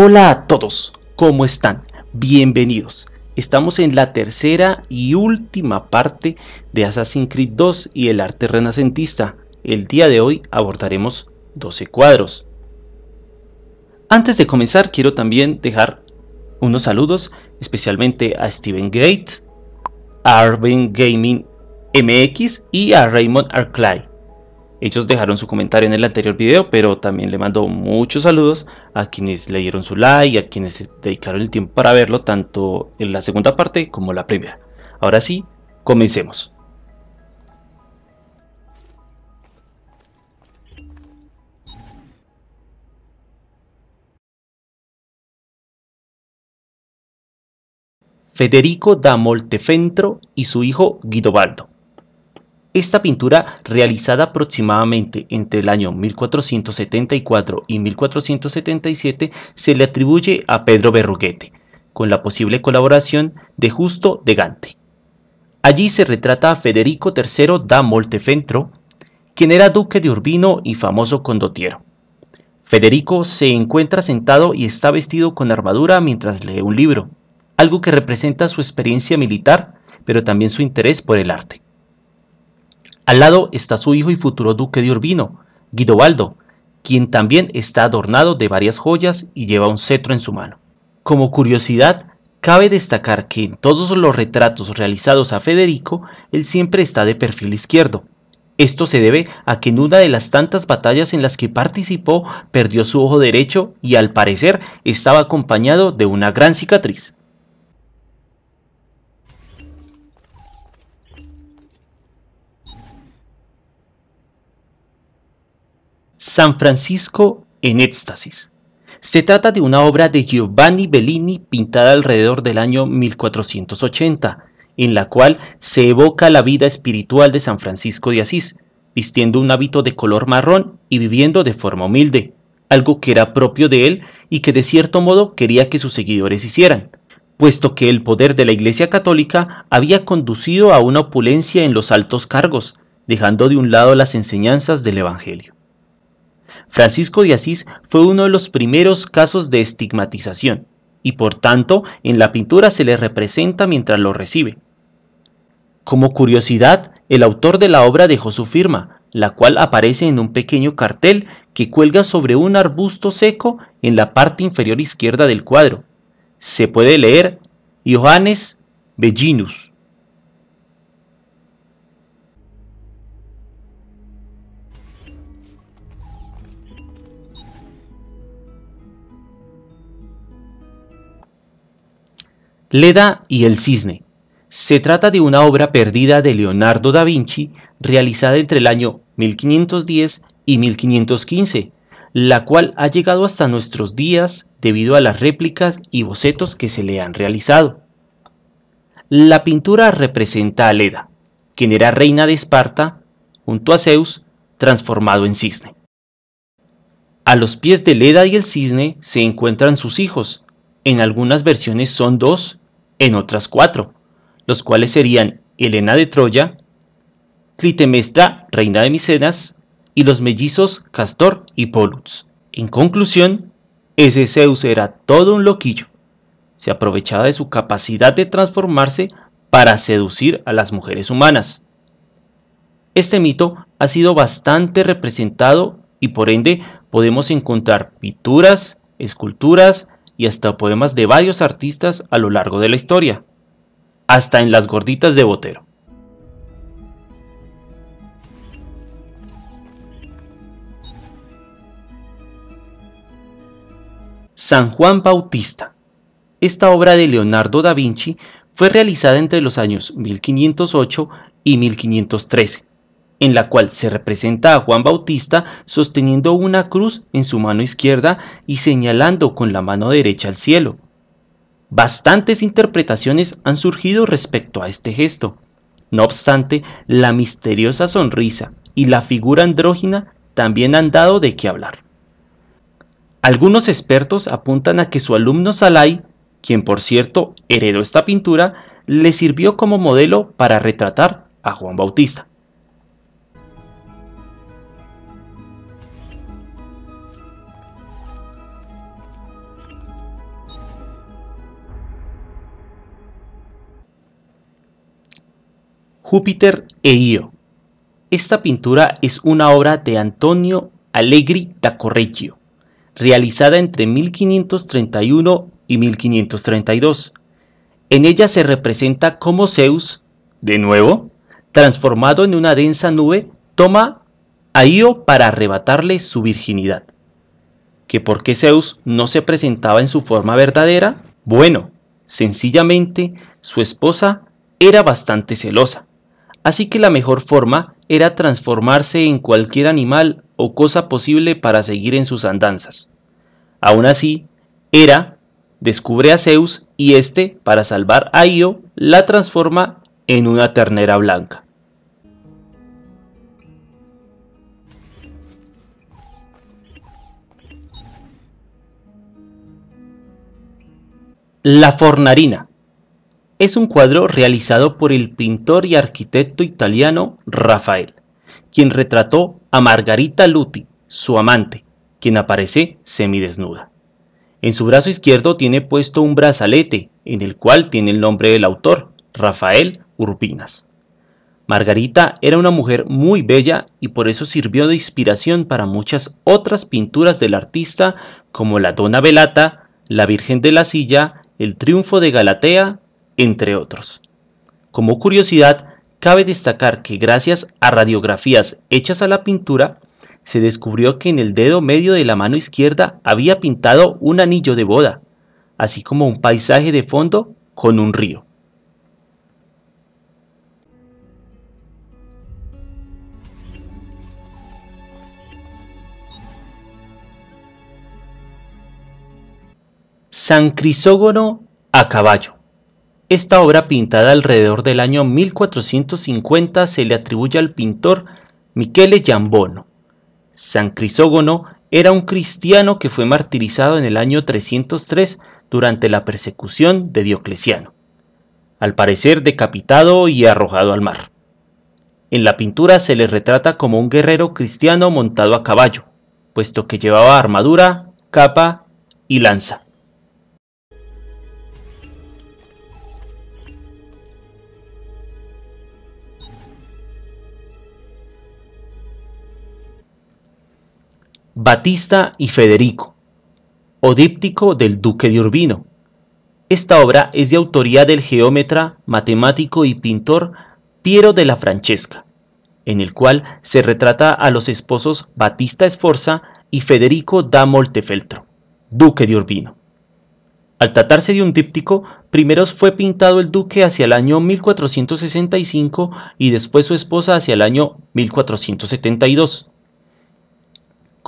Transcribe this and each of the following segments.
Hola a todos, ¿cómo están? Bienvenidos. Estamos en la tercera y última parte de Assassin's Creed 2 y el arte renacentista. El día de hoy abordaremos 12 cuadros. Antes de comenzar quiero también dejar unos saludos especialmente a Steven Gates, a Arvin Gaming MX y a Raymond Arclay. Ellos dejaron su comentario en el anterior video, pero también le mando muchos saludos a quienes le dieron su like y a quienes se dedicaron el tiempo para verlo, tanto en la segunda parte como la primera. Ahora sí, comencemos. Federico da Moltefentro y su hijo Guidobaldo esta pintura, realizada aproximadamente entre el año 1474 y 1477, se le atribuye a Pedro Berruguete, con la posible colaboración de Justo de Gante. Allí se retrata a Federico III da Moltefentro, quien era duque de Urbino y famoso condotiero. Federico se encuentra sentado y está vestido con armadura mientras lee un libro, algo que representa su experiencia militar, pero también su interés por el arte. Al lado está su hijo y futuro duque de Urbino, Guidobaldo, quien también está adornado de varias joyas y lleva un cetro en su mano. Como curiosidad, cabe destacar que en todos los retratos realizados a Federico, él siempre está de perfil izquierdo. Esto se debe a que en una de las tantas batallas en las que participó perdió su ojo derecho y al parecer estaba acompañado de una gran cicatriz. San Francisco en éxtasis. Se trata de una obra de Giovanni Bellini pintada alrededor del año 1480, en la cual se evoca la vida espiritual de San Francisco de Asís, vistiendo un hábito de color marrón y viviendo de forma humilde, algo que era propio de él y que de cierto modo quería que sus seguidores hicieran, puesto que el poder de la Iglesia Católica había conducido a una opulencia en los altos cargos, dejando de un lado las enseñanzas del Evangelio. Francisco de Asís fue uno de los primeros casos de estigmatización, y por tanto en la pintura se le representa mientras lo recibe. Como curiosidad, el autor de la obra dejó su firma, la cual aparece en un pequeño cartel que cuelga sobre un arbusto seco en la parte inferior izquierda del cuadro. Se puede leer Johannes Bellinus. Leda y el cisne. Se trata de una obra perdida de Leonardo da Vinci realizada entre el año 1510 y 1515, la cual ha llegado hasta nuestros días debido a las réplicas y bocetos que se le han realizado. La pintura representa a Leda, quien era reina de Esparta, junto a Zeus, transformado en cisne. A los pies de Leda y el cisne se encuentran sus hijos, en algunas versiones son dos, en otras cuatro, los cuales serían Helena de Troya, Clitemestra, reina de Micenas, y los mellizos Castor y Pollux. En conclusión, ese Zeus era todo un loquillo. Se aprovechaba de su capacidad de transformarse para seducir a las mujeres humanas. Este mito ha sido bastante representado y por ende podemos encontrar pinturas, esculturas, y hasta poemas de varios artistas a lo largo de la historia, hasta en las gorditas de Botero. San Juan Bautista. Esta obra de Leonardo da Vinci fue realizada entre los años 1508 y 1513 en la cual se representa a Juan Bautista sosteniendo una cruz en su mano izquierda y señalando con la mano derecha al cielo. Bastantes interpretaciones han surgido respecto a este gesto. No obstante, la misteriosa sonrisa y la figura andrógina también han dado de qué hablar. Algunos expertos apuntan a que su alumno Salai, quien por cierto heredó esta pintura, le sirvió como modelo para retratar a Juan Bautista. Júpiter e Io. Esta pintura es una obra de Antonio Allegri da Correggio, realizada entre 1531 y 1532. En ella se representa cómo Zeus, de nuevo, transformado en una densa nube, toma a Io para arrebatarle su virginidad. ¿Que por qué Zeus no se presentaba en su forma verdadera? Bueno, sencillamente su esposa era bastante celosa Así que la mejor forma era transformarse en cualquier animal o cosa posible para seguir en sus andanzas. Aún así, Hera descubre a Zeus y éste, para salvar a Io, la transforma en una ternera blanca. La fornarina es un cuadro realizado por el pintor y arquitecto italiano Rafael, quien retrató a Margarita Luti, su amante, quien aparece semidesnuda. En su brazo izquierdo tiene puesto un brazalete en el cual tiene el nombre del autor, Rafael Urbinas. Margarita era una mujer muy bella y por eso sirvió de inspiración para muchas otras pinturas del artista como la Dona Velata, la Virgen de la Silla, el Triunfo de Galatea entre otros. Como curiosidad, cabe destacar que gracias a radiografías hechas a la pintura, se descubrió que en el dedo medio de la mano izquierda había pintado un anillo de boda, así como un paisaje de fondo con un río. San Crisógono a caballo. Esta obra pintada alrededor del año 1450 se le atribuye al pintor Michele Giambono. San Crisógono era un cristiano que fue martirizado en el año 303 durante la persecución de Diocleciano, al parecer decapitado y arrojado al mar. En la pintura se le retrata como un guerrero cristiano montado a caballo, puesto que llevaba armadura, capa y lanza. Batista y Federico, o díptico del Duque de Urbino. Esta obra es de autoría del geómetra, matemático y pintor Piero de la Francesca, en el cual se retrata a los esposos Batista Esforza y Federico da Moltefeltro, Duque de Urbino. Al tratarse de un díptico, primero fue pintado el duque hacia el año 1465 y después su esposa hacia el año 1472.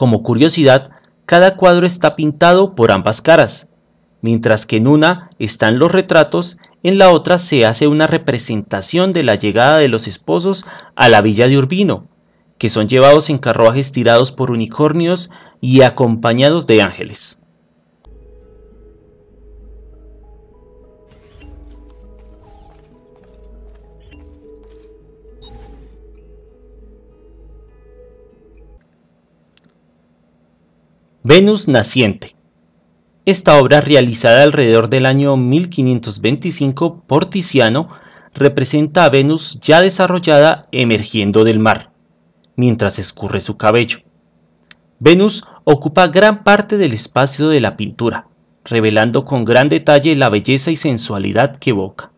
Como curiosidad, cada cuadro está pintado por ambas caras. Mientras que en una están los retratos, en la otra se hace una representación de la llegada de los esposos a la villa de Urbino, que son llevados en carruajes tirados por unicornios y acompañados de ángeles. Venus naciente. Esta obra, realizada alrededor del año 1525 por Tiziano, representa a Venus ya desarrollada emergiendo del mar, mientras escurre su cabello. Venus ocupa gran parte del espacio de la pintura, revelando con gran detalle la belleza y sensualidad que evoca.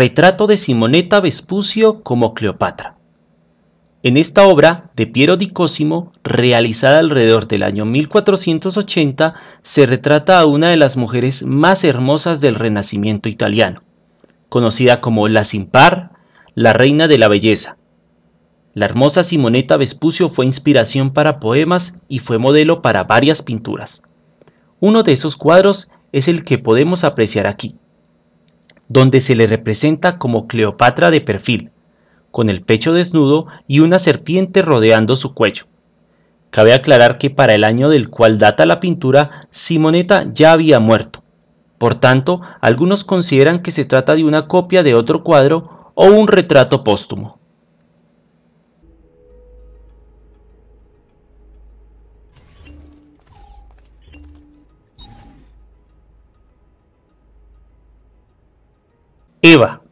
Retrato de Simoneta Vespucio como Cleopatra. En esta obra de Piero di Cosimo, realizada alrededor del año 1480, se retrata a una de las mujeres más hermosas del Renacimiento italiano, conocida como la sin par, la reina de la belleza. La hermosa Simoneta Vespucio fue inspiración para poemas y fue modelo para varias pinturas. Uno de esos cuadros es el que podemos apreciar aquí donde se le representa como Cleopatra de perfil, con el pecho desnudo y una serpiente rodeando su cuello. Cabe aclarar que para el año del cual data la pintura, Simoneta ya había muerto. Por tanto, algunos consideran que se trata de una copia de otro cuadro o un retrato póstumo. Eva.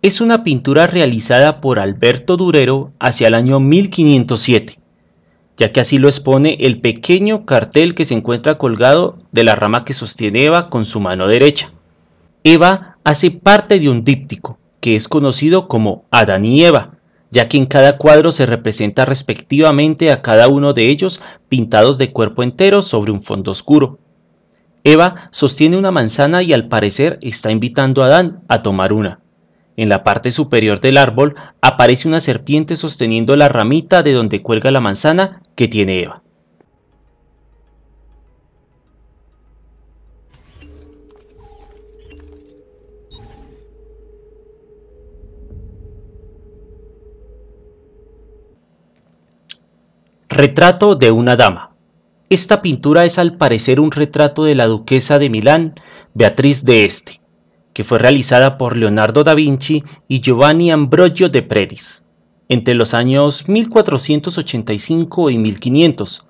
Es una pintura realizada por Alberto Durero hacia el año 1507, ya que así lo expone el pequeño cartel que se encuentra colgado de la rama que sostiene Eva con su mano derecha. Eva hace parte de un díptico, que es conocido como Adán y Eva, ya que en cada cuadro se representa respectivamente a cada uno de ellos pintados de cuerpo entero sobre un fondo oscuro. Eva sostiene una manzana y al parecer está invitando a Adán a tomar una. En la parte superior del árbol aparece una serpiente sosteniendo la ramita de donde cuelga la manzana que tiene Eva. Retrato de una dama. Esta pintura es al parecer un retrato de la duquesa de Milán, Beatriz de Este, que fue realizada por Leonardo da Vinci y Giovanni Ambrogio de Predis entre los años 1485 y 1500.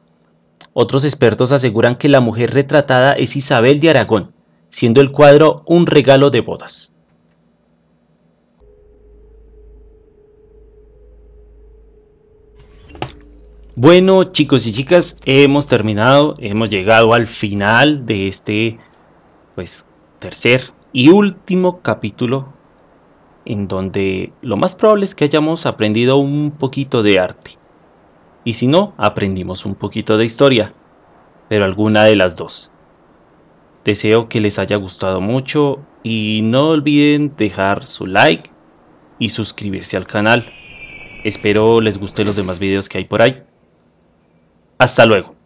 Otros expertos aseguran que la mujer retratada es Isabel de Aragón, siendo el cuadro un regalo de bodas. Bueno, chicos y chicas, hemos terminado, hemos llegado al final de este, pues, tercer y último capítulo, en donde lo más probable es que hayamos aprendido un poquito de arte. Y si no, aprendimos un poquito de historia, pero alguna de las dos. Deseo que les haya gustado mucho y no olviden dejar su like y suscribirse al canal. Espero les guste los demás videos que hay por ahí. Hasta luego.